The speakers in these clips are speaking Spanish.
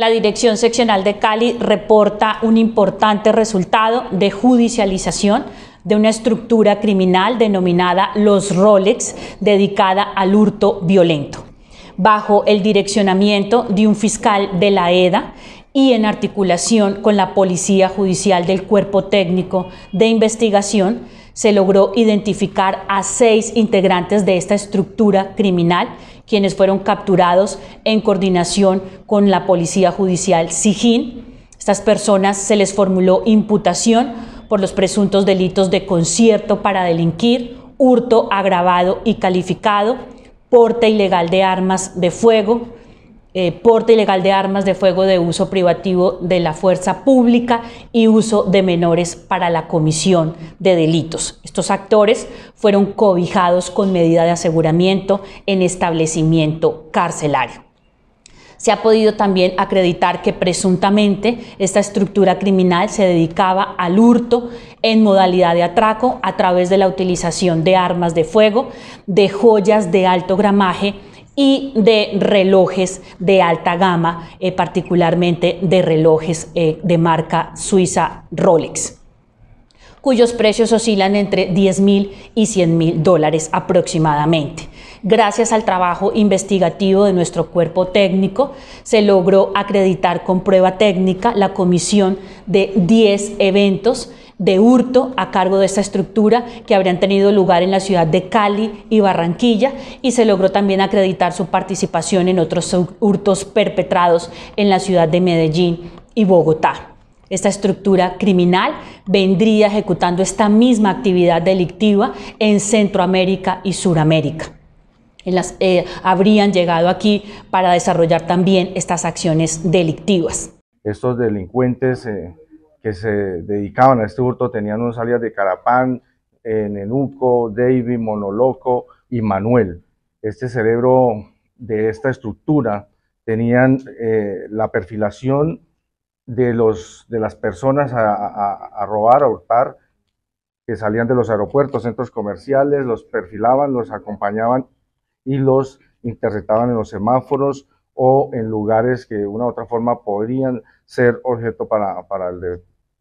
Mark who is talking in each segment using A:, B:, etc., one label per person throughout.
A: La Dirección Seccional de Cali reporta un importante resultado de judicialización de una estructura criminal denominada los Rolex, dedicada al hurto violento bajo el direccionamiento de un fiscal de la EDA y en articulación con la Policía Judicial del Cuerpo Técnico de Investigación, se logró identificar a seis integrantes de esta estructura criminal, quienes fueron capturados en coordinación con la Policía Judicial Sijín. Estas personas se les formuló imputación por los presuntos delitos de concierto para delinquir, hurto agravado y calificado, porte ilegal de armas de fuego, eh, porte ilegal de armas de fuego de uso privativo de la fuerza pública y uso de menores para la comisión de delitos. Estos actores fueron cobijados con medida de aseguramiento en establecimiento carcelario se ha podido también acreditar que presuntamente esta estructura criminal se dedicaba al hurto en modalidad de atraco a través de la utilización de armas de fuego, de joyas de alto gramaje, y de relojes de alta gama, eh, particularmente de relojes eh, de marca suiza Rolex, cuyos precios oscilan entre 10 mil y 100 mil dólares aproximadamente. Gracias al trabajo investigativo de nuestro cuerpo técnico, se logró acreditar con prueba técnica la comisión de 10 eventos de hurto a cargo de esta estructura que habrían tenido lugar en la ciudad de Cali y Barranquilla y se logró también acreditar su participación en otros hurtos perpetrados en la ciudad de Medellín y Bogotá. Esta estructura criminal vendría ejecutando esta misma actividad delictiva en Centroamérica y Suramérica. Eh, habrían llegado aquí para desarrollar también estas acciones delictivas.
B: Estos delincuentes eh, que se dedicaban a este hurto tenían unos alias de Carapán, eh, Nenuco, David, Monoloco y Manuel. Este cerebro de esta estructura tenían la perfilación de, los, de las personas a, a robar, a hurtar, que salían de los aeropuertos, centros comerciales, los perfilaban, los acompañaban y los interceptaban en los semáforos o en lugares que de una u otra forma podrían ser objeto para, para,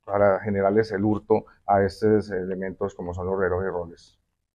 B: para generarles el hurto a estos elementos como son los relojes roles.